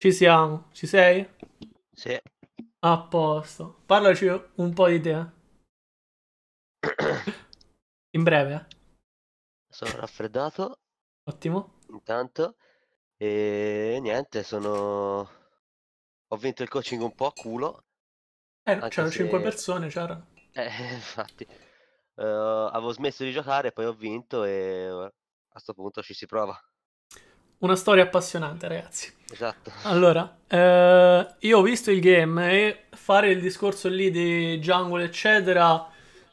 Ci siamo, ci sei? Sì. A posto. Parlaci un po' di te. In breve. Sono raffreddato. Ottimo. Intanto. E niente, sono... Ho vinto il coaching un po' a culo. Eh, c'erano se... 5 persone, c'era. Eh, infatti. Uh, avevo smesso di giocare, poi ho vinto e a questo punto ci si prova. Una storia appassionante, ragazzi. Esatto. Allora, eh, io ho visto il game e fare il discorso lì di jungle, eccetera,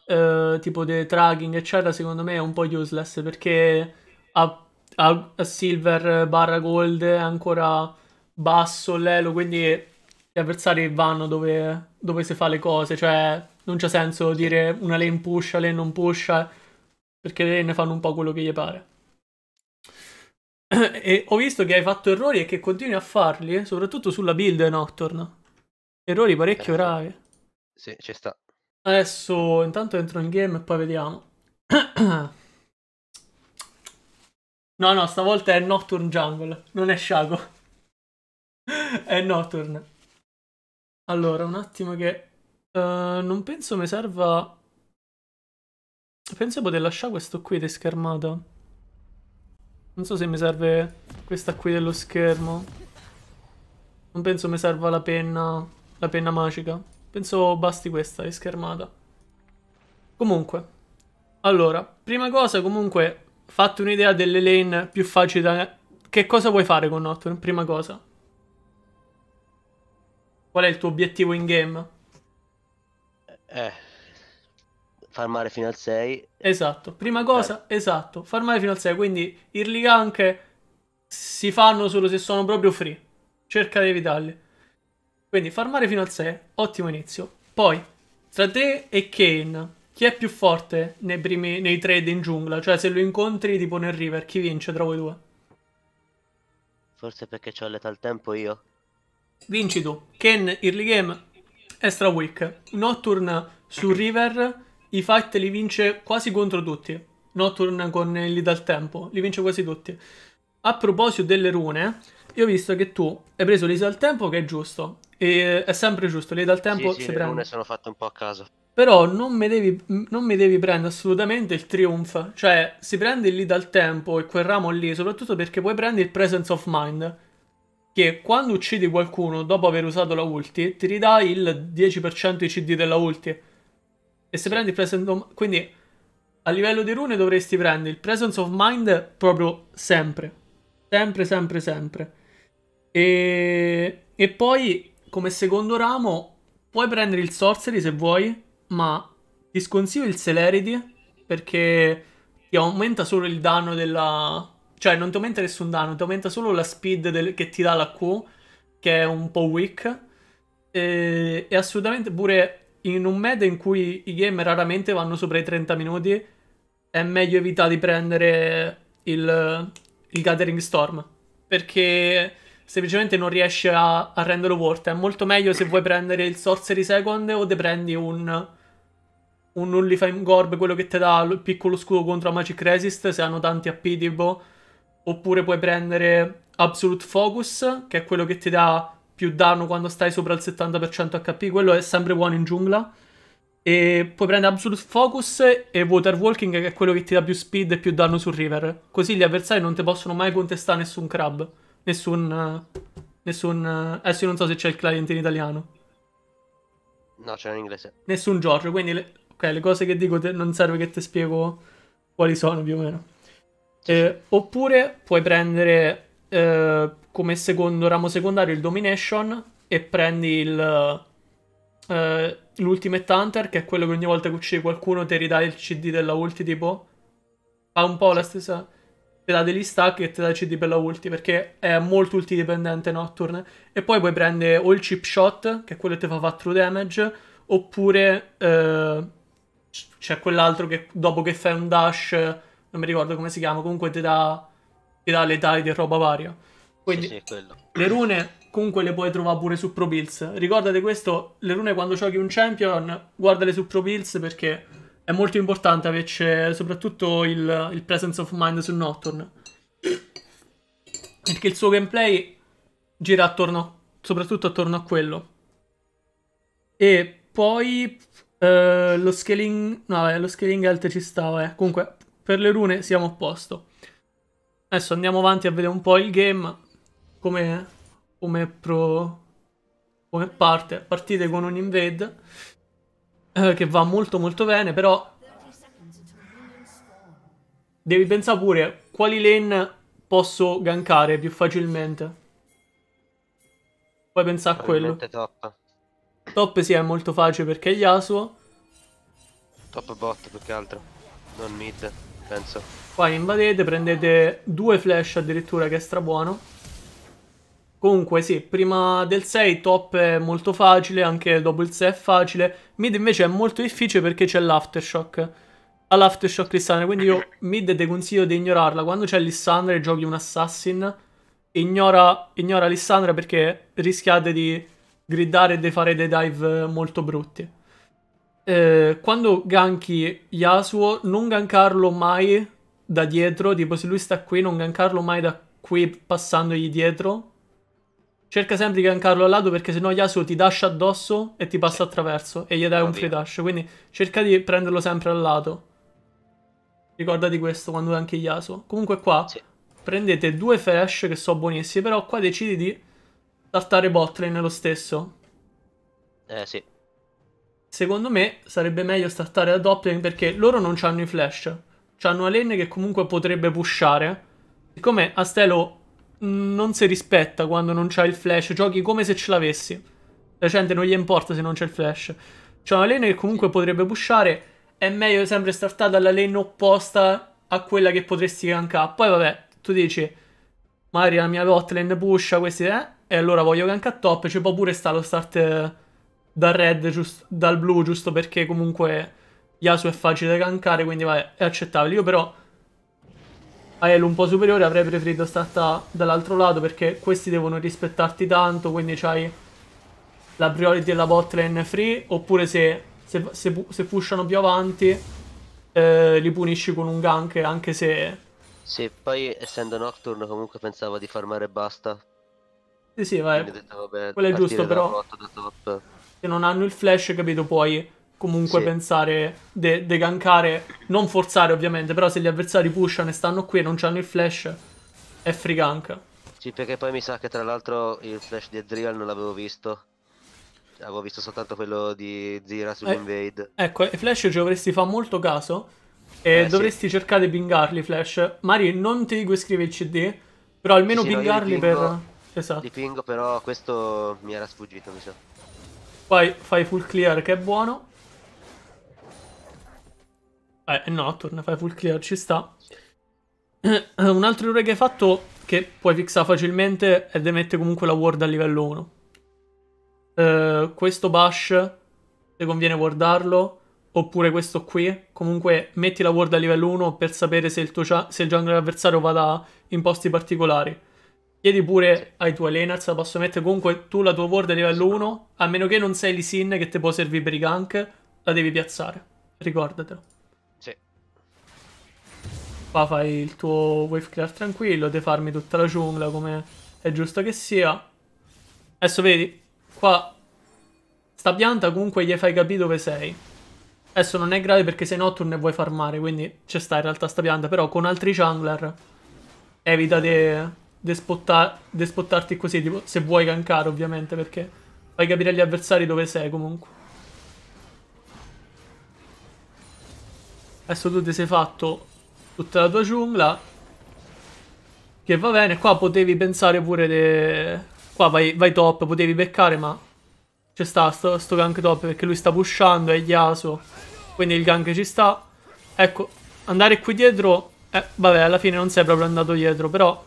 eh, tipo di tracking, eccetera, secondo me è un po' useless perché a, a, a silver barra gold è ancora basso l'elo, quindi gli avversari vanno dove, dove si fa le cose, cioè non c'è senso dire una lane pusha, lane non pusha, perché ne fanno un po' quello che gli pare e ho visto che hai fatto errori e che continui a farli, eh, soprattutto sulla build Nocturne. Errori parecchio eh, gravi. Sì, ci sta. Adesso intanto entro in game e poi vediamo. no, no, stavolta è Nocturne Jungle, non è Shaco. è Nocturne. Allora, un attimo che... Uh, non penso mi serva... Penso di poter lasciare questo qui di schermata. Non so se mi serve questa qui dello schermo. Non penso mi serva la penna, la penna magica. Penso basti questa, è schermata. Comunque. Allora, prima cosa comunque fatti un'idea delle lane più facili da... Che cosa vuoi fare con Nocturne? Prima cosa. Qual è il tuo obiettivo in game? Eh, farmare fino al 6. Esatto, prima cosa, eh. esatto, farmare fino al 6, quindi i early gank si fanno solo se sono proprio free. Cerca di evitarli. Quindi farmare fino al 6, ottimo inizio. Poi, tra te e Kane, chi è più forte nei, primi, nei trade in giungla? Cioè se lo incontri tipo nel river, chi vince tra voi due? Forse perché ho l'etal tempo io. Vinci tu. Ken early game extra weak. Nocturne su river i fight li vince quasi contro tutti. Nocturne con lì dal tempo, li vince quasi tutti. A proposito delle rune, io ho visto che tu hai preso l'Isa dal tempo, che è giusto. E eh, è sempre giusto, l'Isa dal tempo sì, si sì, prende. le rune sono fatte un po' a caso. Però non mi devi, non mi devi prendere assolutamente il Triumph. Cioè, si prende lì dal tempo e quel ramo lì, soprattutto perché puoi prendere il Presence of Mind. Che quando uccidi qualcuno dopo aver usato la ulti, ti ridà il 10% di CD della ulti. E se prendi Presence of... Mind. Quindi a livello di rune dovresti prendere il Presence of Mind proprio sempre. Sempre, sempre, sempre. E, e poi come secondo ramo puoi prendere il Sorcery se vuoi, ma ti sconsiglio il Celerity perché ti aumenta solo il danno della... Cioè non ti aumenta nessun danno, ti aumenta solo la speed del... che ti dà la Q, che è un po' weak. E, e assolutamente pure in un meta in cui i game raramente vanno sopra i 30 minuti, è meglio evitare di prendere il, il Gathering Storm. Perché semplicemente non riesce a, a, renderlo worth. È molto meglio se vuoi prendere il Sorcery Second o te prendi un, un Nullifying Gorb, quello che ti dà il piccolo scudo contro la Magic Resist, se hanno tanti AP tipo. Oppure puoi prendere Absolute Focus, che è quello che ti dà più danno quando stai sopra il 70% HP, quello è sempre buono in giungla. E puoi prendere Absolute Focus e Water Walking, che è quello che ti dà più speed e più danno sul River. Così gli avversari non ti possono mai contestare nessun crab. Nessun... Nessun... Adesso eh, io non so se c'è il client in italiano. No, c'è in inglese. Nessun Giorgio, quindi... Le... Ok, le cose che dico te... non serve che ti spiego quali sono più o meno. Eh, oppure puoi prendere eh, come secondo ramo secondario il Domination e prendi il, eh, l'Ultimate Hunter, che è quello che ogni volta che uccidi qualcuno ti ridà il CD della ulti, tipo... Fa un po' la stessa... Te dà degli stack e te dà il CD per la ulti, perché è molto ulti dipendente Nocturne. E poi puoi prendere o il Chip Shot, che è quello che ti fa 4 damage, oppure... Eh, c'è quell'altro che dopo che fai un dash, non mi ricordo come si chiama, comunque ti dà dà le letali di roba varia. Quindi sì, sì, le rune comunque le puoi trovare pure su Pro Bills. Ricordate questo, le rune quando giochi un champion, guardale su Pro Bills perché è molto importante averci soprattutto il, il presence of mind su Nocturne. Perché il suo gameplay gira attorno, soprattutto attorno a quello. E poi eh, lo scaling... No, lo scaling alt ci stava, eh. Comunque, per le rune siamo a posto. Adesso andiamo avanti a vedere un po' il game, come, come pro... come parte. Partite con un invade, eh, che va molto molto bene, però... Devi pensare pure quali lane posso gankare più facilmente. Puoi pensare a quello. Top. Top sì, è molto facile perché è Yasuo. Top bot più che altro, non mid penso. Poi invadete, prendete due flash addirittura che è stra buono. Comunque sì, prima del 6 top è molto facile, anche dopo il 6 è facile. Mid invece è molto difficile perché c'è l'aftershock. All'aftershock Lissandra, quindi io mid ti consiglio di ignorarla. Quando c'è Lissandra e giochi un assassin, ignora, ignora Lissandra perché rischiate di gridare e di fare dei dive molto brutti eh, quando ganchi Yasuo, non gankarlo mai da dietro, tipo se lui sta qui, non gankarlo mai da qui passandogli dietro. Cerca sempre di gankarlo al lato perché sennò Yasuo ti dash addosso e ti passa attraverso e gli dai un free dash, quindi cerca di prenderlo sempre al lato. Ricordati questo quando ganchi Yasuo. Comunque qua sì. prendete due flash che sono buonissimi, però qua decidi di saltare botlane lo stesso. Eh sì secondo me sarebbe meglio startare ad Opting perché loro non hanno i flash. Hanno Alene che comunque potrebbe pushare. Siccome Astelo non si rispetta quando non c'ha il flash, giochi come se ce l'avessi. La gente non gli importa se non c'è il flash. C'è una lane che comunque potrebbe pushare. È meglio sempre startare dalla lane opposta a quella che potresti gankare. Poi vabbè, tu dici, magari la mia botlane pusha questi, eh? E allora voglio gankare top. Ci può pure stare lo start dal red, giusto, dal blu, giusto perché comunque Yasuo è facile da cancare, quindi vabbè, è accettabile. Io però a Elo un po' superiore avrei preferito starta dall'altro lato perché questi devono rispettarti tanto, quindi c'hai la priority della botlane free, oppure se, se, se, se pushano più avanti eh, li punisci con un gank anche se... Sì, poi essendo Nocturne comunque pensavo di farmare basta. Sì, sì, vai. Detto, vabbè, Quello è giusto, però... top se non hanno il flash, capito, puoi comunque sì. pensare de, de gankare, non forzare ovviamente, però se gli avversari pushano e stanno qui e non hanno il flash, è free gank. Sì, perché poi mi sa che tra l'altro il flash di Ezreal non l'avevo visto. Avevo visto soltanto quello di Zira su Eh, ecco, i flash ci dovresti fare molto caso e eh, dovresti sì. cercare di pingarli flash. Mari, non ti dico iscrivi il CD, però almeno sì, pingarli no, pingo, per... Esatto. Ti pingo, però questo mi era sfuggito, mi sa. Poi fai full clear che è buono. Eh, no, torna, fai full clear, ci sta. Eh, un altro errore che hai fatto, che puoi fixare facilmente, è demette comunque la ward a livello 1. Eh, questo bash, se conviene wardarlo, oppure questo qui. Comunque metti la ward a livello 1 per sapere se il, tuo, se il jungler avversario vada in posti particolari. Chiedi pure ai tuoi Lenaz, la posso mettere comunque tu la tua ward a livello 1, a meno che non sei l'Isin che ti può servire per i gank, la devi piazzare, ricordatelo. Sì. Qua fai il tuo wavecraft tranquillo, devi farmi tutta la giungla come è giusto che sia. Adesso vedi, qua sta pianta comunque gli fai capire dove sei. Adesso non è grave perché sei notturno e vuoi farmare, quindi ci sta in realtà sta pianta, però con altri jungler evitate despottar despottarti così, tipo, se vuoi gankare ovviamente, perché fai capire agli avversari dove sei comunque. Adesso tu ti sei fatto tutta la tua giungla, che va bene, qua potevi pensare pure de... Qua vai, vai top, potevi beccare, ma c'è sta sto, sto gank top perché lui sta pushando, è Yasuo, quindi il gank ci sta. Ecco, andare qui dietro, eh, vabbè, alla fine non sei proprio andato dietro, però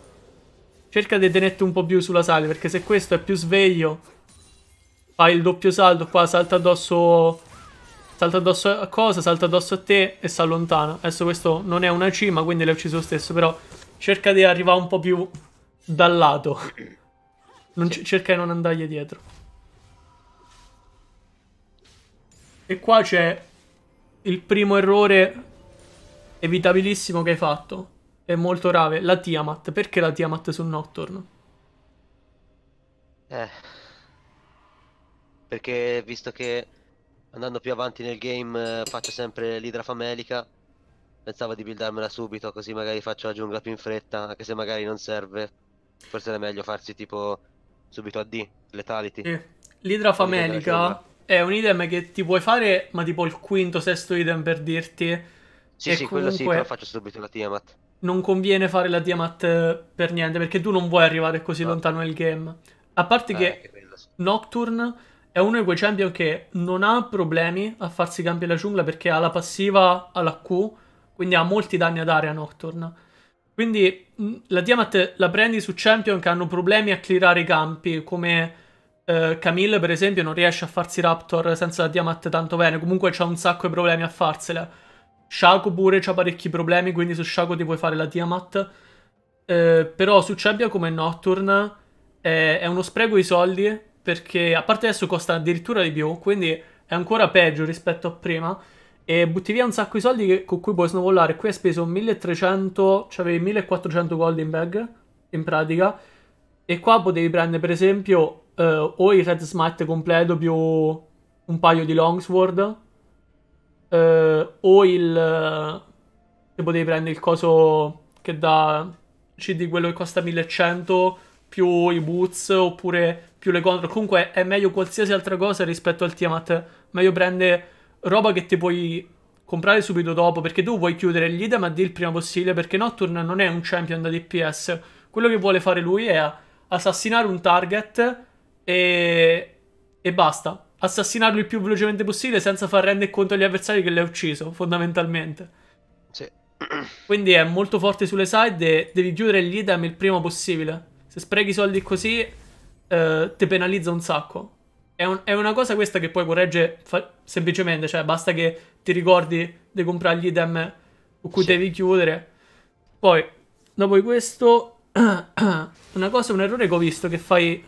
Cerca di tenerti un po' più sulla sale, perché se questo è più sveglio, fai il doppio salto qua, salta addosso... Salta addosso a cosa, salta addosso a te e si allontana. Adesso questo non è una cima, quindi l'ho ucciso lo stesso, però cerca di arrivare un po' più dal lato. cerca di non andargli dietro. E qua c'è il primo errore evitabilissimo che hai fatto è molto rave. La Tiamat, perché la Tiamat sul Nocturne? Eh. Perché visto che andando più avanti nel game eh, faccio sempre l'idra famelica, pensavo di buildarmela subito così magari faccio la giungla più in fretta, anche se magari non serve. Forse è meglio farsi tipo subito a D, letality. Sì. L'idra famelica è un item che ti puoi fare ma tipo il quinto, sesto item per dirti. Sì, e sì, comunque... quello sì, però faccio subito la Tiamat non conviene fare la Diamat eh, per niente, perché tu non vuoi arrivare così no. Esatto. lontano nel game. A parte eh, che, che Nocturne è uno di quei champion che non ha problemi a farsi campi la giungla perché ha la passiva alla Q, quindi ha molti danni ad area Nocturne. Quindi mm, la Diamat la prendi su champion che hanno problemi a clearare i campi, come eh, Camille per esempio non riesce a farsi Raptor senza la Diamat tanto bene, comunque c'ha un sacco di problemi a farsela. Shaco pure c'ha parecchi problemi, quindi su Shaco ti puoi fare la Tiamat. Eh, però su Cebbia come Nocturne è, è uno spreco i soldi, perché a parte adesso costa addirittura di più, quindi è ancora peggio rispetto a prima. E butti via un sacco di soldi che, con cui puoi snowballare. Qui hai speso 1300, cioè avevi 1400 gold in bag, in pratica. E qua potevi prendere per esempio eh, o il Red Smite completo più un paio di Longsword, eh, o il... se eh, potevi prendere il coso che dà CD quello che costa 1100 più i boots oppure più le control. Comunque è meglio qualsiasi altra cosa rispetto al Tiamat. Meglio prendere roba che ti puoi comprare subito dopo perché tu vuoi chiudere gli item a deal prima possibile perché Nocturne non è un champion da DPS. Quello che vuole fare lui è assassinare un target e, e basta assassinarlo il più velocemente possibile senza far rendere conto agli avversari che l'ha ucciso, fondamentalmente. Sì. Quindi è molto forte sulle side e devi chiudere l'item il prima possibile. Se sprechi soldi così, eh, ti penalizza un sacco. È, un, è, una cosa questa che puoi corregge semplicemente, cioè basta che ti ricordi di comprare gli item con cui sì. devi chiudere. Poi, dopo di questo, una cosa, un errore che ho visto che fai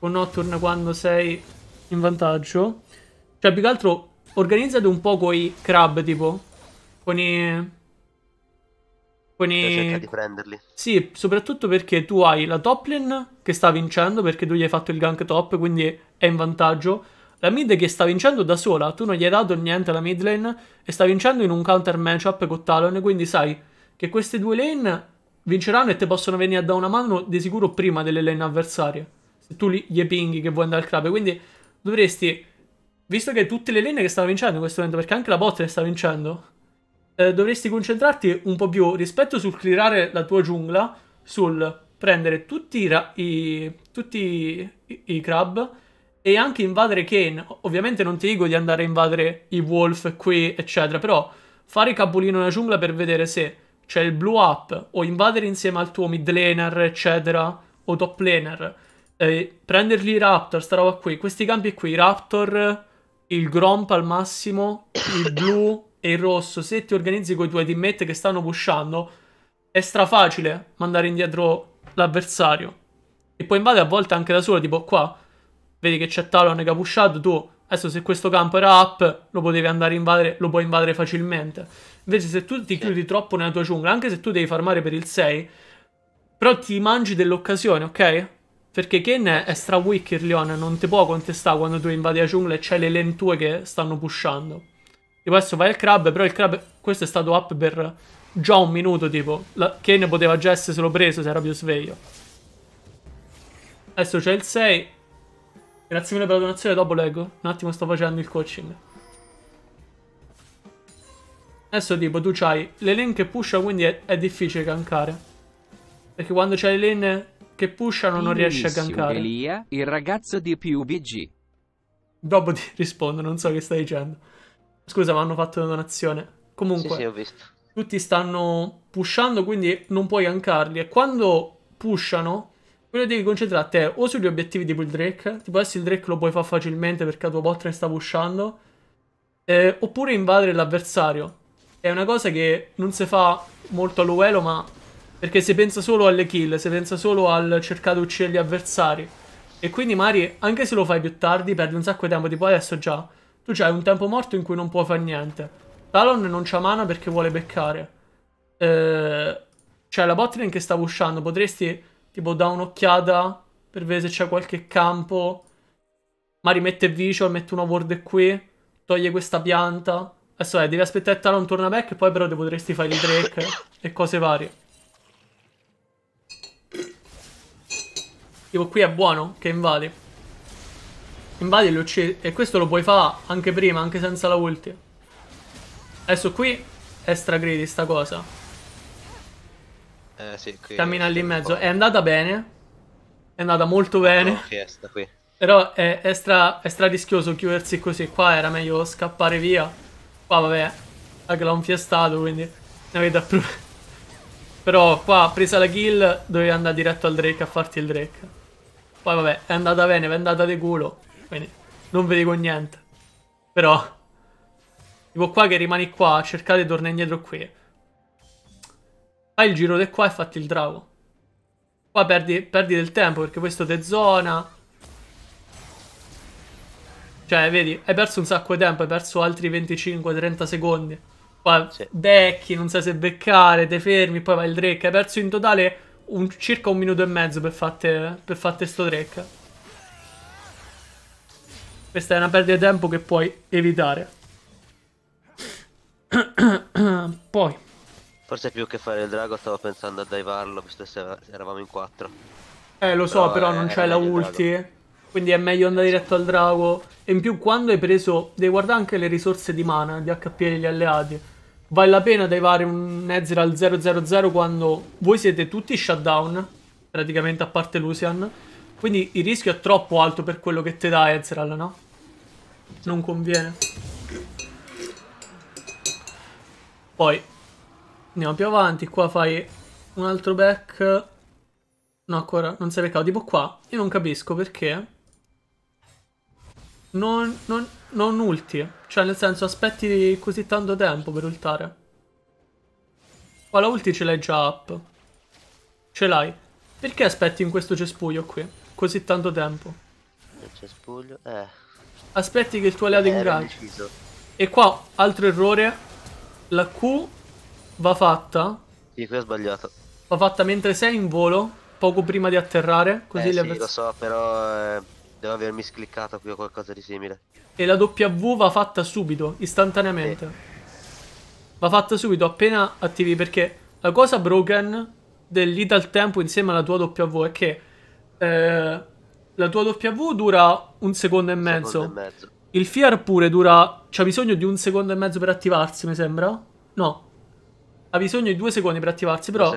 con Nocturne quando sei in vantaggio. Cioè, più che altro, organizzate un po' con crab, tipo. Con i... Con i... Cioè, cerca di prenderli. Sì, soprattutto perché tu hai la top lane che sta vincendo, perché tu gli hai fatto il gank top, quindi è in vantaggio. La mid che sta vincendo da sola, tu non gli hai dato niente alla mid lane e sta vincendo in un counter matchup con Talon, quindi sai che queste due lane vinceranno e te possono venire a dare una mano di sicuro prima delle lane avversarie. Se tu gli pinghi che vuoi andare al crab, quindi dovresti, visto che tutte le lane che stanno vincendo in questo momento, perché anche la bot ne sta vincendo, eh, dovresti concentrarti un po' più rispetto sul clearare la tua giungla, sul prendere tutti i, i, tutti i, i crab e anche invadere Kane. Ovviamente non ti dico di andare a invadere i wolf qui, eccetera, però fare capolino nella giungla per vedere se c'è il blue up o invadere insieme al tuo mid laner, eccetera, o top laner eh, prenderli i Raptor, sta roba qui, questi campi qui, i Raptor, il Gromp al massimo, il blu e il rosso, se ti organizzi con i tuoi teammate che stanno pushando, è strafacile mandare indietro l'avversario. E poi invade a volte anche da solo, tipo qua, vedi che c'è Talon che ha pushato, tu adesso se questo campo era up lo potevi andare a invadere, lo puoi invadere facilmente. Invece se tu ti chiudi troppo nella tua giungla, anche se tu devi farmare per il 6, però ti mangi dell'occasione, ok? Perché Ken è stra wicker Leon, non ti può contestare quando tu invadi la giungla e c'hai le tue che stanno pushando. Tipo adesso vai al crab, però il crab... Questo è stato up per già un minuto, tipo. La... Ken poteva già esserselo preso se era più sveglio. Adesso c'è il 6. Grazie mille per la donazione, dopo leggo. Un attimo sto facendo il coaching. Adesso tipo tu c'hai le lane che pusha, quindi è, è difficile cancare. Perché quando c'hai le lane che pushano non riesce a gankare. Elia, il ragazzo di PUBG. Dopo ti rispondo, non so che stai dicendo. Scusa, ma hanno fatto una donazione. Comunque, sì, sì, ho visto. tutti stanno pushando, quindi non puoi gankarli. E quando pushano, quello devi concentrarti è o sugli obiettivi tipo il Drake, tipo adesso il Drake lo puoi fare facilmente perché la tua botlane sta pushando, eh, oppure invadere l'avversario. È una cosa che non si fa molto all'uelo, ma perché se pensa solo alle kill, se pensa solo al cercare di uccidere gli avversari. E quindi Mari, anche se lo fai più tardi, perdi un sacco di tempo. Tipo adesso già, tu c'hai un tempo morto in cui non puoi fare niente. Talon non c'ha mana perché vuole beccare. Eh, c'è la botlane che stava uscendo, Potresti, tipo, dare un'occhiata per vedere se c'è qualche campo. Mari mette visual, mette una ward qui. Toglie questa pianta. Adesso eh, devi aspettare Talon torna back e poi però ti potresti fare il drake e cose varie. Tipo qui è buono che invadi. Invadi e lo uccidi. E questo lo puoi fare anche prima, anche senza la ulti. Adesso qui è stragreedy sta cosa. Eh sì, qui... Cammina lì in mezzo. È andata bene. È andata molto bene. fiesta, qui. Però è, è, stra, è stra rischioso chiudersi così. Qua era meglio scappare via. Qua vabbè. Anche l'ho infiestato, quindi... Ne avete approvato. Però qua, presa la kill, dovevi andare diretto al Drake a farti il Drake. Poi vabbè, è andata bene, è andata di culo. Quindi non vi dico niente. Però... Tipo qua che rimani qua, cercate di tornare indietro qui. Fai il giro di qua e fatti il drago. Qua perdi, perdi del tempo perché questo te zona. Cioè, vedi, hai perso un sacco di tempo, hai perso altri 25-30 secondi. Qua sì. becchi, non sai se beccare, te fermi, poi vai il drake. Hai perso in totale un, circa un minuto e mezzo per fatte, per sto trek. Questa è una perdita di tempo che puoi evitare. Poi. Forse più che fare il drago stavo pensando a divarlo, visto che eravamo in 4. Eh, lo so, però, però non c'è la ulti. Quindi è meglio andare diretto al drago. E in più, quando hai preso, devi guardare anche le risorse di mana, di HP degli alleati vale la pena arrivare un Nezir al 000 quando voi siete tutti shutdown, praticamente a parte Lucian. Quindi il rischio è troppo alto per quello che te dà Ezreal, no? Non conviene. Poi andiamo più avanti, qua fai un altro back. No, ancora non sei peccato. Tipo qua, io non capisco perché. Non, non, non ulti. Cioè, nel senso, aspetti così tanto tempo per ultare. Qua la ulti ce l'hai già up. Ce l'hai. Perché aspetti in questo cespuglio qui? Così tanto tempo. Il cespuglio? Eh. Aspetti che il tuo aliato eh, ingaggi. E qua, altro errore. La Q va fatta. Sì, qui ho sbagliato. Va fatta mentre sei in volo, poco prima di atterrare. Così eh, le sì, avvers- lo so, però... Eh Devo avermi scliccato qui o qualcosa di simile. E la W va fatta subito, istantaneamente. Sì. Va fatta subito, appena attivi, perché la cosa broken dell'I dal tempo insieme alla tua W è che eh, la tua W dura un secondo e mezzo. Secondo e mezzo. Il Fear pure dura... C'ha bisogno di un secondo e mezzo per attivarsi, mi sembra? No. Ha bisogno di due secondi per attivarsi, però...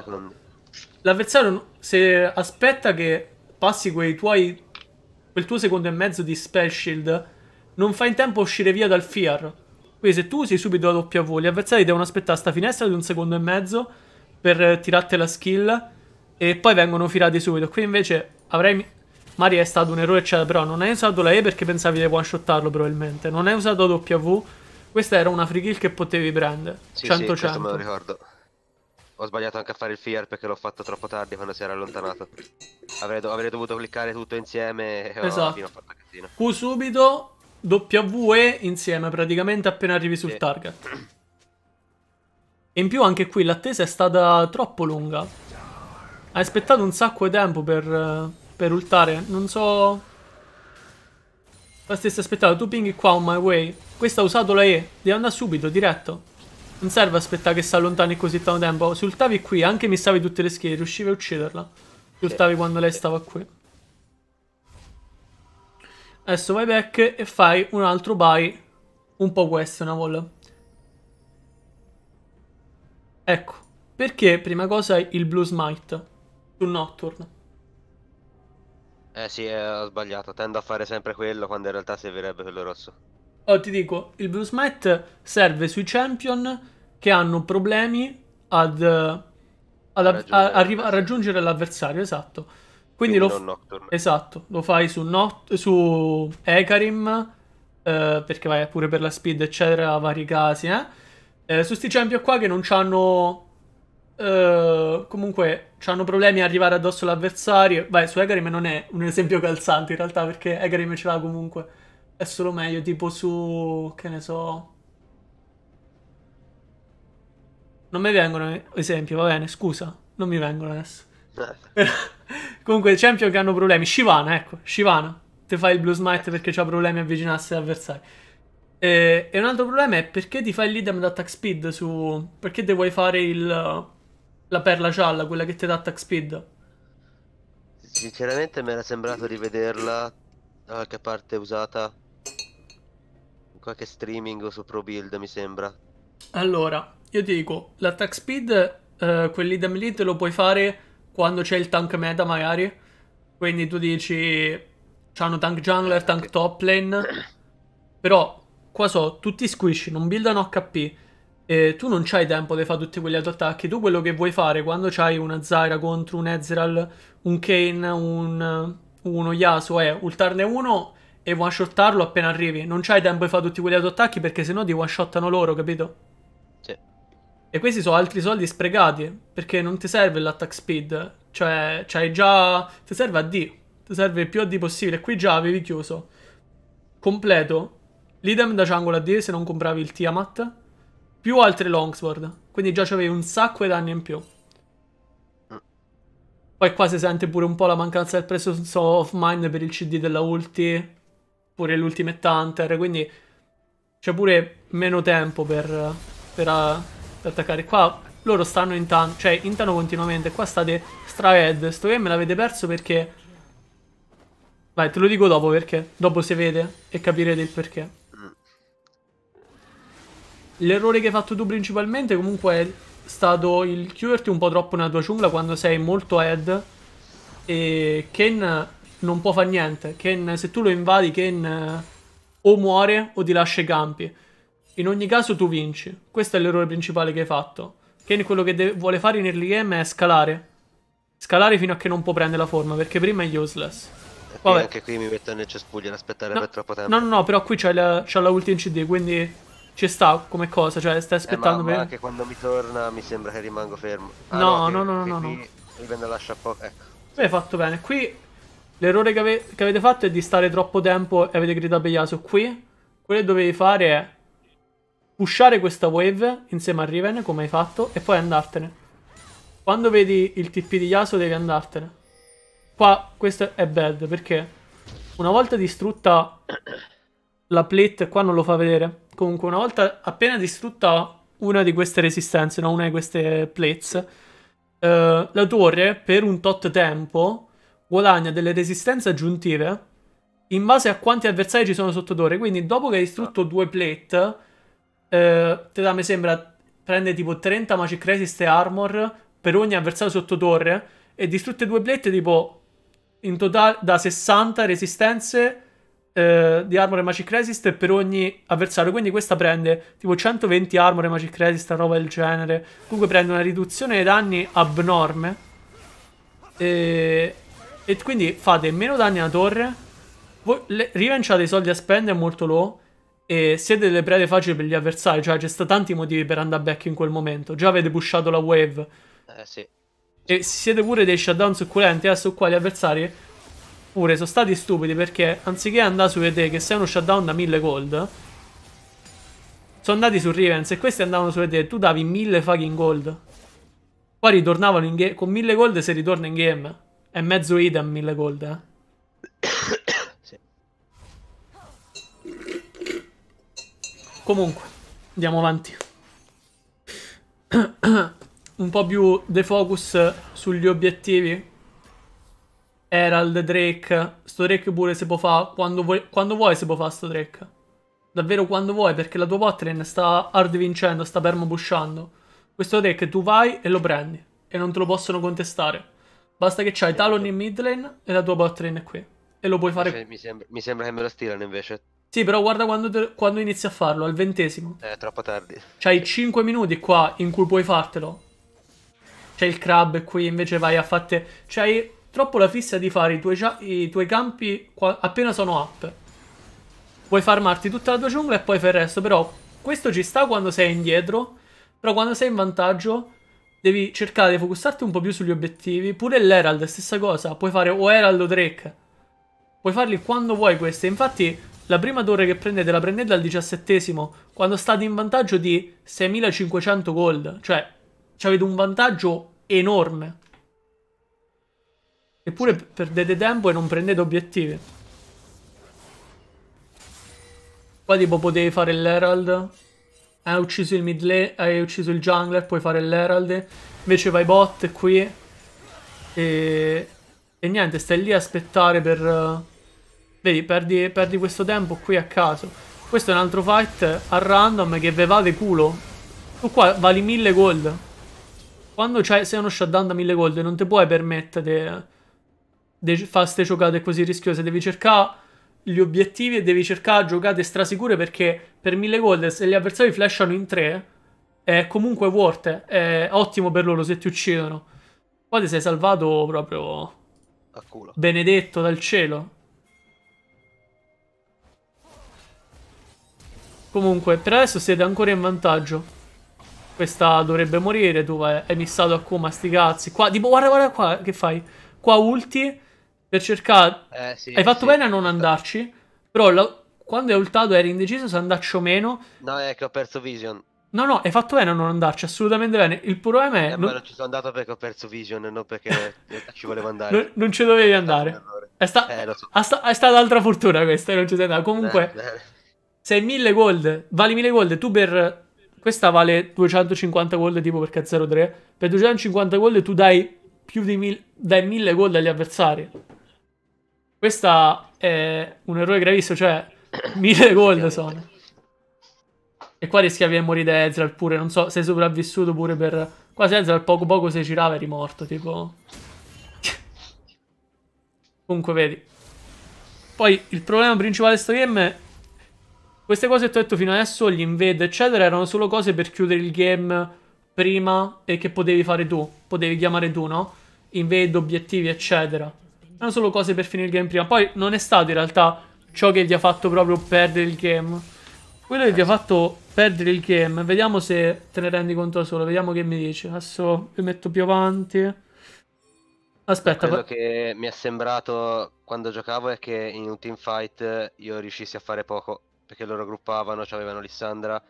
L'avversario, se aspetta che passi quei tuoi quel tuo secondo e mezzo di spell shield non fa in tempo a uscire via dal fear. Quindi se tu usi subito la doppia V, gli avversari devono aspettare sta finestra di un secondo e mezzo per eh, tirarti la skill e poi vengono firati subito. Qui invece avrei... Mari è stato un errore eccetera, però non hai usato la E perché pensavi di one-shottarlo probabilmente. Non hai usato W. Questa era una free kill che potevi prendere. 100-100. Sì, sì, me lo ricordo. Ho sbagliato anche a fare il fear perché l'ho fatto troppo tardi quando si era allontanato. Avrei, do avrei dovuto cliccare tutto insieme e ho, ho esatto. fatto casino. Q subito, W e insieme praticamente appena arrivi sul sì. target. E in più anche qui l'attesa è stata troppo lunga. Hai aspettato un sacco di tempo per, per ultare. Non so... La stessa aspettata, tu pinghi qua on my way. Questa ha usato la E. Devi andare subito, diretto. Non serve aspettare che si allontani così tanto tempo. Sultavi qui, anche mi stavi tutte le schede, riuscivi a ucciderla. Sultavi quando lei stava qui. Adesso vai back e fai un altro buy un po' questionable. Ecco, perché prima cosa il Blue Smite sul Nocturne? Eh sì, eh, ho sbagliato, tendo a fare sempre quello quando in realtà servirebbe quello rosso. Oh, ti dico, il Blue Smite serve sui champion che hanno problemi ad, eh, ad, raggiungere, a, a, a raggiungere l'avversario, esatto. Quindi, Quindi lo, esatto, lo, fai su, not, su Ekarim, eh, perché vai pure per la speed, eccetera, vari casi, eh. eh su sti champion qua che non c'hanno Eh, comunque hanno problemi a arrivare addosso all'avversario. Vai, su Egarim non è un esempio calzante in realtà, perché Egarim ce l'ha comunque. È solo meglio, tipo su... che ne so... Non mi vengono esempi, va bene, scusa. Non mi vengono adesso. Certo. Comunque, comunque, champion che hanno problemi. Shivana, ecco, Shivana. Te fai il Blue Smite perché c'ha problemi a avvicinarsi all'avversario. E, e, un altro problema è perché ti fai l'idem da attack speed su... Perché te fare il... La perla gialla, quella che ti dà attack speed. Sinceramente mi era sembrato rivederla da qualche parte usata. In qualche streaming o su Pro Build, mi sembra. Allora, io ti dico, l'attack speed, eh, quell'idem lì lo puoi fare quando c'è il tank meta magari. Quindi tu dici, c'hanno tank jungler, tank top lane. Però qua so, tutti squish, non buildano HP. E tu non c'hai tempo di fare tutti quegli autoattacchi. Tu quello che vuoi fare quando c'hai una Zyra contro un Ezreal, un Kane, un, uno Yasuo è ultarne uno e one shottarlo appena arrivi. Non c'hai tempo di fare tutti quegli autoattacchi perché sennò ti one shottano loro, capito? E questi sono altri soldi sprecati, perché non ti serve l'attack speed, cioè c'hai già... ti serve a D, ti serve il più a D possibile, qui già avevi chiuso. Completo, l'idem da jungle a D se non compravi il Tiamat, più altre longsword, quindi già c'avevi un sacco di danni in più. Poi qua si sente pure un po' la mancanza del presence of mind per il CD della ulti, pure l'ultimate hunter, quindi c'è pure meno tempo per... per ad attaccare. Qua loro stanno in tan cioè in intano continuamente. Qua state stra head Sto game me l'avete perso perché... Vai, te lo dico dopo perché. Dopo si vede e capirete il perché. L'errore che hai fatto tu principalmente comunque è stato il chiuderti un po' troppo nella tua giungla quando sei molto head. E Ken non può fare niente. Ken, se tu lo invadi, Ken eh, o muore o ti lascia i campi. In ogni caso tu vinci. Questo è l'errore principale che hai fatto. Kane quello che vuole fare in early game è scalare. Scalare fino a che non può prendere la forma, perché prima è useless. Eh, Vabbè. Anche qui mi metto nel cespuglio ad aspettare no, per troppo tempo. No, no, no, però qui c'è la, la, ulti in CD, quindi ci sta come cosa, cioè stai eh, aspettando eh, ma, per... ma anche quando mi torna mi sembra che rimango fermo. Ah, no, no, no, che, no, no, Mi Riprendo la sciappo, ecco. Beh, fatto bene. Qui l'errore che, ave che, avete fatto è di stare troppo tempo e avete gridato a Pegliaso. Qui quello che dovevi fare è pushare questa wave insieme a Riven come hai fatto e poi andartene. Quando vedi il TP di Yasuo devi andartene. Qua questo è bad perché una volta distrutta la plate qua non lo fa vedere. Comunque una volta appena distrutta una di queste resistenze, no? una di queste plates, eh, la torre per un tot tempo guadagna delle resistenze aggiuntive in base a quanti avversari ci sono sotto torre. Quindi dopo che hai distrutto due plate eh, te Teta mi sembra prende tipo 30 Magic Resist e Armor per ogni avversario sotto torre e distrutte due blette tipo in totale da 60 resistenze eh, di armor e magic resist per ogni avversario. Quindi questa prende tipo 120 armor e magic resist, roba del genere. Comunque prende una riduzione dei danni abnorme. E, e quindi fate meno danni alla torre. Voi le... rivenciate i soldi a spendere molto low e siete delle prede facili per gli avversari, cioè c'è stato tanti motivi per andare back in quel momento. Già avete pushato la wave. Eh sì. E siete pure dei shutdown succulenti, adesso eh, qua gli avversari pure sono stati stupidi perché anziché andare su ED che sei uno shutdown da 1000 gold, sono andati su Rivens e questi andavano su ED tu davi 1000 fucking gold. Poi ritornavano in game, con 1000 gold se ritorna in game. È mezzo item 1000 gold, eh. Comunque, andiamo avanti. Un po' più focus sugli obiettivi. Herald, Drake. Sto Drake pure si può fare. Quando, vuoi, quando vuoi se può fare sto Drake. Davvero quando vuoi, perché la tua botlane sta hard vincendo, sta permobusciando. Questo Drake tu vai e lo prendi. E non te lo possono contestare. Basta che c'hai esatto. Talon in mid lane e la tua botlane è qui. E lo puoi fare... Cioè, mi sembra, mi sembra che me lo stirano invece. Sì, però guarda quando, te... quando inizi a farlo, al ventesimo. Eh, è troppo tardi. C'hai 5 minuti qua in cui puoi fartelo. C'è il crab qui, invece vai a fatte... C'hai troppo la fissa di fare i tuoi, i tuoi campi qua... appena sono up. Puoi farmarti tutta la tua giungla e poi fai il resto, però questo ci sta quando sei indietro, però quando sei in vantaggio devi cercare di focussarti un po' più sugli obiettivi. Pure l'Herald, stessa cosa, puoi fare o Herald o Drake. Puoi farli quando vuoi queste, infatti... La prima torre che prendete la prendete al diciassettesimo, quando state in vantaggio di 6500 gold, cioè avete un vantaggio enorme. Eppure perdete tempo e non prendete obiettivi. Qua tipo potevi fare l'Herald. Hai ucciso il mid lane, hai ucciso il jungler, puoi fare l'Herald. Invece vai bot qui. E... e niente, stai lì a aspettare per... Vedi, perdi, perdi questo tempo qui a caso. Questo è un altro fight a random che ve vale culo. Tu qua vali 1000 gold. Quando sei uno shutdown da 1000 gold non ti puoi permettere di fare queste giocate così rischiose. Devi cercare gli obiettivi e devi cercare giocate strasicure perché per 1000 gold se gli avversari flashano in 3 è comunque worth, it. è ottimo per loro se ti uccidono. Poi ti sei salvato proprio benedetto dal cielo. Comunque, per adesso siete ancora in vantaggio. Questa dovrebbe morire, tu eh, hai missato a coma, sti cazzi. Qua, tipo, guarda, guarda qua, che fai? Qua ulti, per cercare... Eh, sì, hai fatto sì, bene a non andarci, però la... quando hai ultato eri indeciso se andarci o meno. No, è che ho perso vision. No, no, hai fatto bene a non andarci, assolutamente bene. Il problema è... Eh, non... ma non ci sono andato perché ho perso vision, non perché ci volevo andare. non, non ci dovevi andare. È, sta... eh, so. è, sta... è, stata altra fortuna questa, non ci sei andato. Comunque... Eh, eh. Se 1000 gold, vale 1000 gold, tu per... Questa vale 250 gold tipo perché è 0,3. Per 250 gold tu dai più di 1000, dai 1000 gold agli avversari. Questa è un errore gravissimo, cioè 1000 gold sono. E qua rischiavi di morire Ezreal pure, non so, sei sopravvissuto pure per... Quasi Ezreal poco poco se girava eri morto, tipo... Comunque vedi. Poi il problema principale di sto game queste cose che ho detto fino adesso, gli invade eccetera, erano solo cose per chiudere il game prima e che potevi fare tu. Potevi chiamare tu, no? Invade, obiettivi, eccetera. Erano solo cose per finire il game prima. Poi non è stato in realtà ciò che vi ha fatto proprio perdere il game. Quello che vi ha fatto perdere il game, vediamo se te ne rendi conto da solo, vediamo che mi dici. Adesso vi metto più avanti. Aspetta. Quello che mi è sembrato quando giocavo è che in un team fight io riuscissi a fare poco perché loro gruppavano, cioè avevano Lissandra,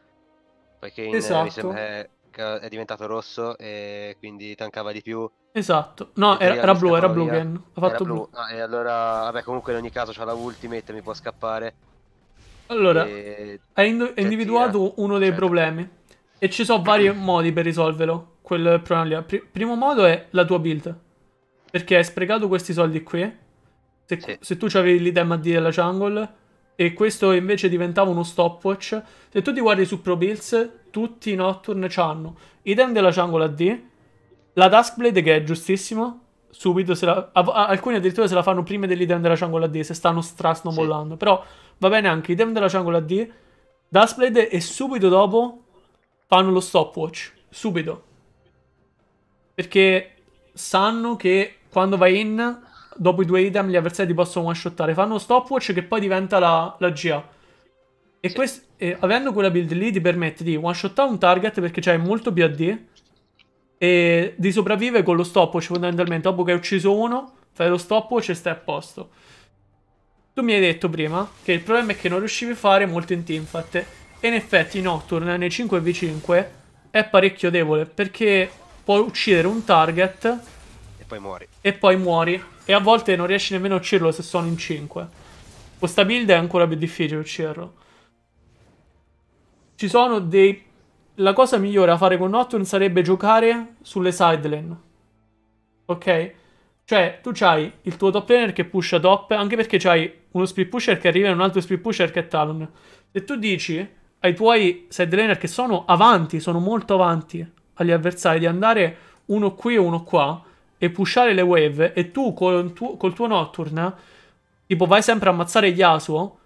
poi Kane esatto. mi è, è, diventato rosso e quindi tankava di più. Esatto, no, era, era blu, era blu Ken, ha fatto blu. blu. Ah, e allora, vabbè, comunque in ogni caso c'ha la ultimate, mi può scappare. Allora, e... hai ind- individuato uno dei certo. problemi e ci sono vari modi per risolverlo, quel problema lì. Pr- primo modo è la tua build, perché hai sprecato questi soldi qui, se, sì. se tu avevi l'idea MD della jungle e questo invece diventava uno stopwatch. Se tu ti guardi su Pro Bills, tutti i Nocturne c'hanno idem della Jungle AD, la Duskblade che è giustissimo. subito se la, alcuni addirittura se la fanno prima dell'idem della Jungle AD, se stanno strasnomollando, sì. però va bene anche idem della Jungle AD, Duskblade e subito dopo fanno lo stopwatch, subito. Perché sanno che quando vai in dopo i due item gli avversari ti possono one-shottare. Fanno stopwatch che poi diventa la, la GA. E, sì. quest- e avendo quella build lì ti permette di one-shottare un target perché c'hai molto più AD e di sopravvivere con lo stopwatch fondamentalmente. Dopo che hai ucciso uno, fai lo stopwatch e stai a posto. Tu mi hai detto prima che il problema è che non riuscivi a fare molto in teamfight. E in effetti Nocturne nei 5v5 è parecchio debole perché può uccidere un target e poi muori. E poi muori. E a volte non riesci nemmeno a ucciderlo se sono in 5. Questa build è ancora più difficile ucciderlo. Ci sono dei... La cosa migliore a fare con Nocturne sarebbe giocare sulle side Ok? Cioè, tu hai il tuo top laner che pusha top, anche perché c'hai uno split pusher che arriva e un altro split pusher che è Talon. Se tu dici ai tuoi sidelaner che sono avanti, sono molto avanti agli avversari, di andare uno qui e uno qua, e pushare le wave e tu col tuo, col tuo Nocturne, tipo vai sempre a ammazzare Yasuo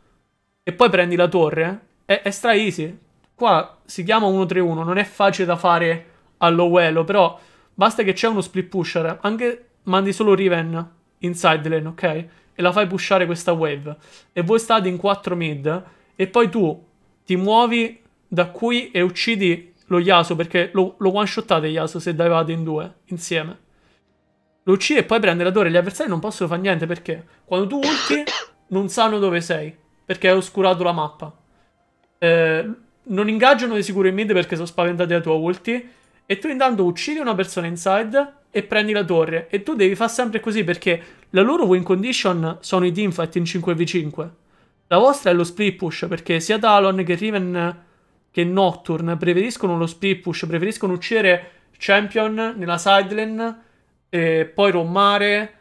e poi prendi la torre, eh? è, è stra easy. Qua si chiama 1-3-1, non è facile da fare all'Owelo, però basta che c'è uno split pusher, anche mandi solo Riven inside lane, ok? E la fai pushare questa wave. E voi state in 4 mid e poi tu ti muovi da qui e uccidi lo Yasuo perché lo, lo one-shottate Yasuo se divate in due insieme. Lo uccide e poi prende la torre. Gli avversari non possono fare niente perché quando tu ulti non sanno dove sei. Perché hai oscurato la mappa. Eh, non ingaggiano di sicuro in mid perché sono spaventati dalla tua ulti. E tu intanto uccidi una persona inside e prendi la torre. E tu devi fare sempre così perché la loro win condition sono i teamfight in 5v5. La vostra è lo split push perché sia Talon che Riven che Nocturne preferiscono lo split push, preferiscono uccidere Champion nella sideline e poi rommare.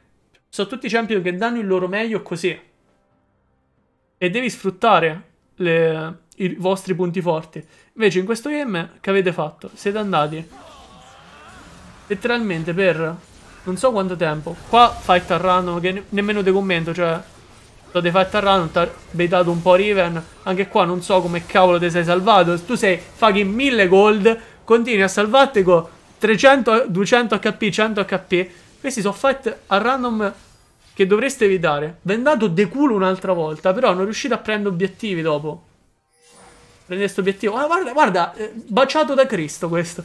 Sono tutti champion che danno il loro meglio così. E devi sfruttare le, i vostri punti forti. Invece in questo game che avete fatto? Siete andati letteralmente per non so quanto tempo. Qua fight a random che ne nemmeno te commento, cioè state fight a random, ti ha baitato un po' Riven. Anche qua non so come cavolo ti sei salvato. Tu sei fucking mille gold, continui a salvarti con 300, 200 HP, 100 HP. Questi sono fight a random che dovreste evitare. Vendato de culo un'altra volta, però non riuscite a prendere obiettivi dopo. Prendete questo obiettivo. Ah, guarda, guarda, eh, baciato da Cristo questo.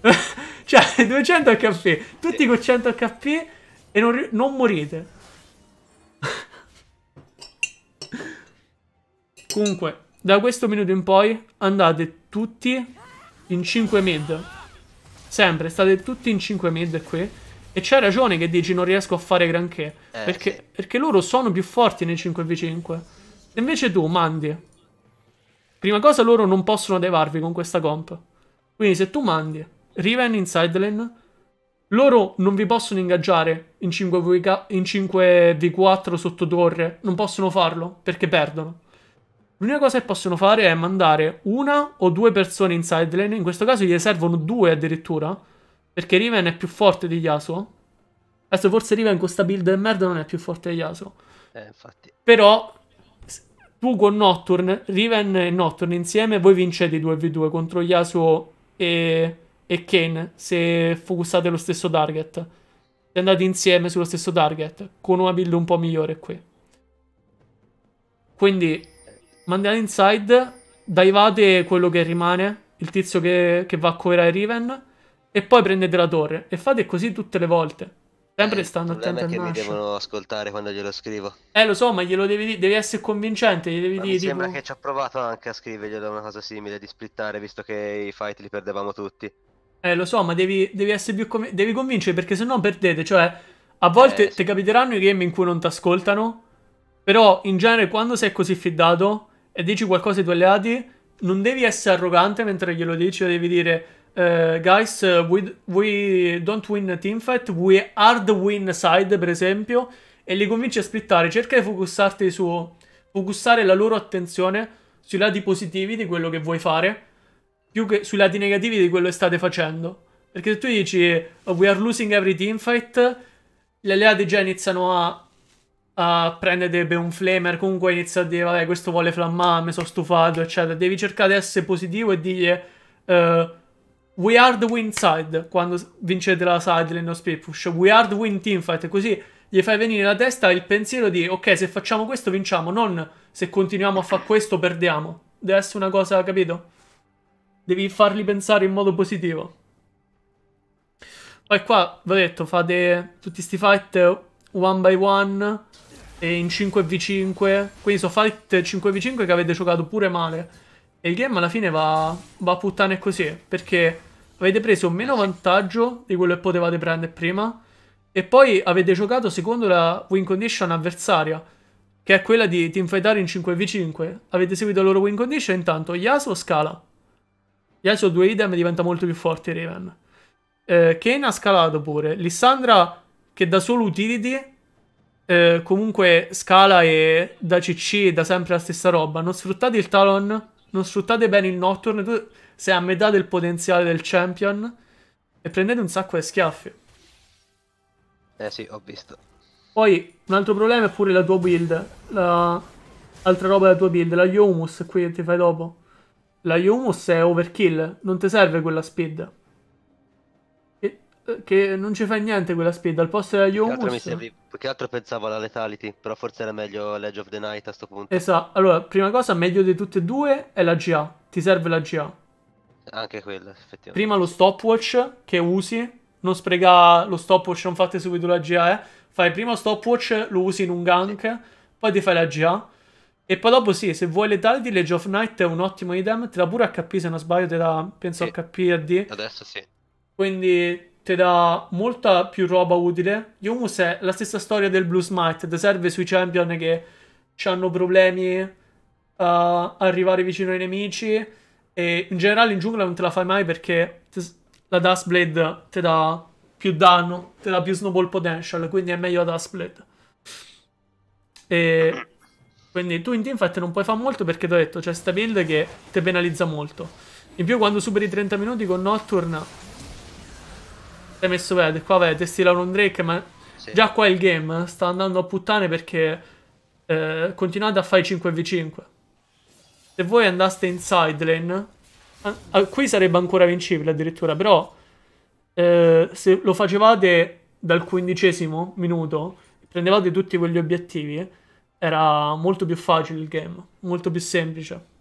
cioè, 200 HP, tutti con 100 HP e non, non morite. Comunque, da questo minuto in poi andate tutti in 5 mid. Sempre, state tutti in 5 mid qui. E c'è ragione che dici non riesco a fare granché. Eh, perché, sì. perché, loro sono più forti nei 5v5. Se invece tu mandi. Prima cosa loro non possono devarvi con questa comp. Quindi se tu mandi Riven in side loro non vi possono ingaggiare in 5v4 sotto torre. Non possono farlo perché perdono. L'unica cosa che possono fare è mandare una o due persone in side lane. In questo caso gli servono due addirittura. Perché Riven è più forte di Yasuo. Adesso forse Riven con sta build di merda non è più forte di Yasuo. Eh, infatti. Però tu con Nocturne, Riven e Nocturne insieme, voi vincete 2v2 contro Yasuo e, e Kane se focussate lo stesso target. Se andate insieme sullo stesso target, con una build un po' migliore qui. Quindi Mandiamo inside. Daivate quello che rimane. Il tizio che, che va a Coira Riven. E poi prendete la torre. E fate così tutte le volte. Sempre eh, stanno attenti al che mi devono ascoltare quando glielo scrivo. Eh, lo so, ma glielo devi dire. Devi essere convincente. Gli devi ma dire, mi sembra tipo... che ci ha provato anche a scriverglielo una cosa simile. Di splittare, visto che i fight li perdevamo tutti. Eh, lo so, ma devi, devi essere più conv devi convincere perché se no perdete. Cioè, a volte eh, sì. ti capiteranno i game in cui non ti ascoltano. Però, in genere, quando sei così fidato e dici qualcosa ai tuoi alleati, non devi essere arrogante mentre glielo dici, devi dire uh, guys, we, we don't win teamfight, we hard win side, per esempio, e li convinci a splittare. Cerca di focussarti su... focusare la loro attenzione sui lati positivi di quello che vuoi fare, più che sui lati negativi di quello che state facendo. Perché se tu dici oh, we are losing every teamfight, gli alleati già iniziano a uh, prende deve un flamer, comunque inizia a dire vabbè questo vuole flammare, mi sono stufato, eccetera. Devi cercare di essere positivo e dire, uh, we are the win side, quando vincete la side nel no speed push, we are the win team fight, così gli fai venire la testa il pensiero di ok se facciamo questo vinciamo, non se continuiamo a fare questo perdiamo. Deve essere una cosa, capito? Devi farli pensare in modo positivo. Poi qua, vi ho detto, fate tutti questi fight eh, one by one e in 5v5. Quindi sono fight 5v5 che avete giocato pure male. E il game alla fine va, va a puttane così. Perché avete preso meno eh vantaggio di quello che potevate prendere prima. E poi avete giocato secondo la win condition avversaria. Che è quella di teamfightare in 5v5. Avete seguito la loro win condition. Intanto Yasuo scala. Yasuo 2 idem diventa molto più forte Raven. Eh, Kane ha scalato pure. Lissandra che da solo utility eh, comunque Scala e da CC è da sempre la stessa roba. Non sfruttate il Talon, non sfruttate bene il Nocturne. Tu sei a metà del potenziale del Champion e prendete un sacco di schiaffi. Eh sì, ho visto. Poi un altro problema è pure la tua build. La... Altra roba della tua build, la Yomus, qui ti fai dopo. La Yomus è overkill, non ti serve quella speed che non ci fa niente quella speed al posto della Yomus che altro pensavo alla Lethality però forse era meglio Ledge of the Night a sto punto esatto allora prima cosa meglio di tutte e due è la GA ti serve la GA anche quella effettivamente prima lo stopwatch che usi non sprega lo stopwatch non fate subito la GA eh. fai prima stopwatch lo usi in un gank sì. poi ti fai la GA e poi dopo sì, se vuoi Lethality, Ledge of Night è un ottimo item, te la pure HP se non sbaglio, te la penso sì. HP a D. Adesso sì. Quindi ti dà molta più roba utile. Yumus è la stessa storia del Blue Smite, ti serve sui champion che hanno problemi a eh, arrivare vicino ai nemici e in generale in giungla non te la fai mai perché la Dustblade ti dà più danno, ti dà più snowball potential, quindi è meglio la Dustblade. E quindi tu in teamfight non puoi fare molto perché ti ho detto, c'è cioè sta build che ti penalizza molto. In più quando superi 30 minuti con Nocturne L'hai messo bene, qua vedete, stila un Drake, ma sì. già qua il game sta andando a puttane perché eh, continuate a fare 5v5. Se voi andaste in side lane, a, a, qui sarebbe ancora vincibile addirittura, però eh, se lo facevate dal quindicesimo minuto, prendevate tutti quegli obiettivi, era molto più facile il game, molto più semplice.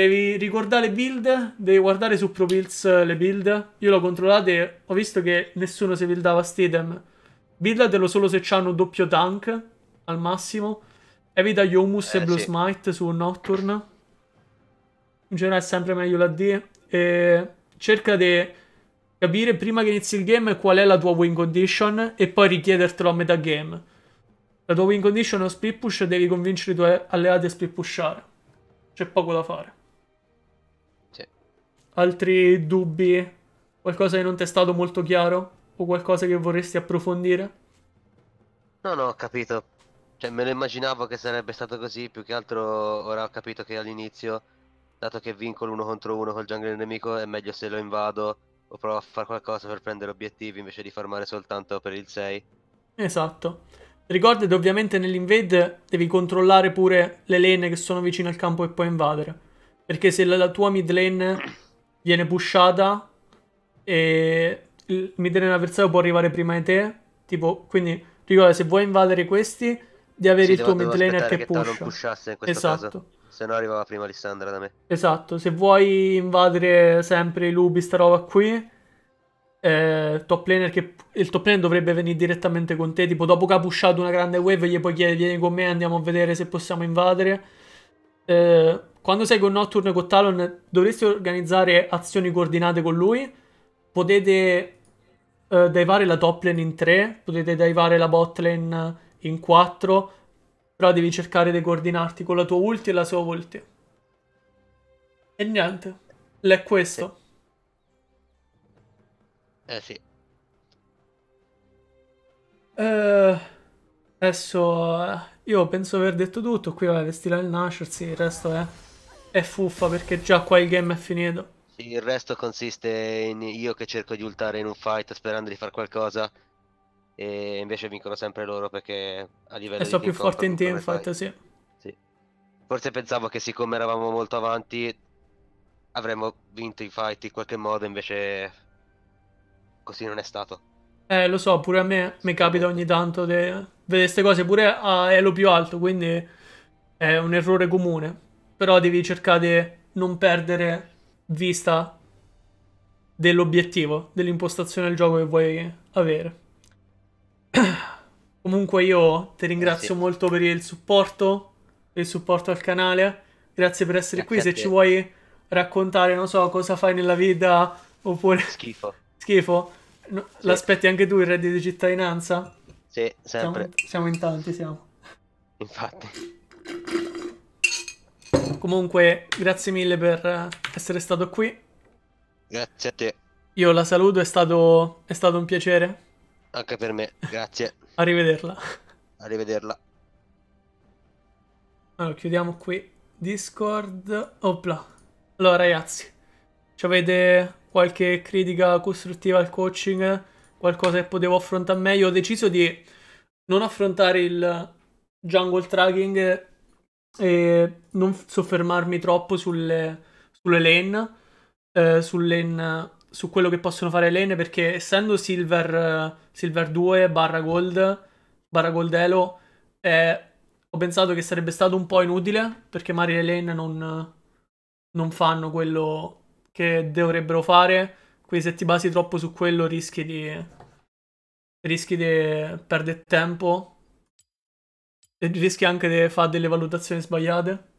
Devi ricordare le build, devi guardare su ProPills eh, le build. Io l'ho controllata e ho visto che nessuno si buildava Steedem. Buildatelo solo se c'hanno doppio tank, al massimo. Evita Yomus eh, e Blue sì. Smite su Nocturne. In generale è sempre meglio la D. E cerca di capire prima che inizi il game qual è la tua win condition e poi richiedertelo a metà game. La tua win condition è speed push e devi convincere i tuoi alleati a speed pushare. C'è poco da fare. Altri dubbi? Qualcosa che non ti è stato molto chiaro? O qualcosa che vorresti approfondire? No, no, ho capito. Cioè, me lo immaginavo che sarebbe stato così, più che altro ora ho capito che all'inizio, dato che vinco l'uno contro uno col jungle nemico, è meglio se lo invado o provo a fare qualcosa per prendere obiettivi invece di farmare soltanto per il 6. Esatto. Ricordati ovviamente nell'invade devi controllare pure le lane che sono vicine al campo e puoi invadere. Perché se la tua mid lane viene pushata e il mid midden avversario può arrivare prima di te. Tipo, quindi ricorda, se vuoi invadere questi, di avere sì, il tuo mid laner che, che pusha. esatto. Caso. Se no arrivava prima Lissandra da me. Esatto, se vuoi invadere sempre i lubi, sta roba qui, eh, top laner che, il top laner dovrebbe venire direttamente con te. Tipo, dopo che ha pushato una grande wave, gli puoi chiedere vieni con me, andiamo a vedere se possiamo invadere. Eh, quando sei con Nocturne e con Talon dovresti organizzare azioni coordinate con lui. Potete uh, divare la top lane in 3, potete divare la bot lane in 4, però devi cercare di coordinarti con la tua ulti e la sua ulti. E niente, l'è questo. Eh, sì. Eh sì. Uh, adesso eh, io penso di aver detto tutto, qui vabbè, vestila il Nasher, sì, il resto è è fuffa perché già qua il game è finito. Il resto consiste in io che cerco di ultare in un fight sperando di fare qualcosa e invece vincono sempre loro perché a livello e sono più forte in team fight, sì. sì. Forse pensavo che siccome eravamo molto avanti avremmo vinto i fight in qualche modo, invece così non è stato. Eh, lo so, pure a me mi capita ogni tanto di vedere queste cose pure a elo più alto, quindi è un errore comune però devi cercare di non perdere vista dell'obiettivo, dell'impostazione del gioco che vuoi avere. Comunque io ti ringrazio sì. molto per il supporto, per il supporto al canale, grazie per essere grazie qui, se ci vuoi raccontare, non so, cosa fai nella vita oppure... Schifo. Schifo? No, sì. L'aspetti anche tu il reddito di cittadinanza? Sì, sempre. Siamo, siamo in tanti, siamo. Infatti. Comunque, grazie mille per essere stato qui. Grazie a te. Io la saluto, è stato, è stato un piacere. Anche per me, grazie. Arrivederla. Arrivederla. Allora, chiudiamo qui Discord. Opla. Allora, ragazzi, ci avete qualche critica costruttiva al coaching? Qualcosa che potevo affrontare meglio? Ho deciso di non affrontare il jungle tracking e non soffermarmi troppo sulle, sulle lane, eh, sulle, su quello che possono fare lane, perché essendo Silver, Silver 2 barra Gold, barra Goldelo, eh, ho pensato che sarebbe stato un po' inutile, perché magari le lane non, non fanno quello che dovrebbero fare, quindi se ti basi troppo su quello rischi di... Rischi di perdere tempo rischi anche di fare delle valutazioni sbagliate?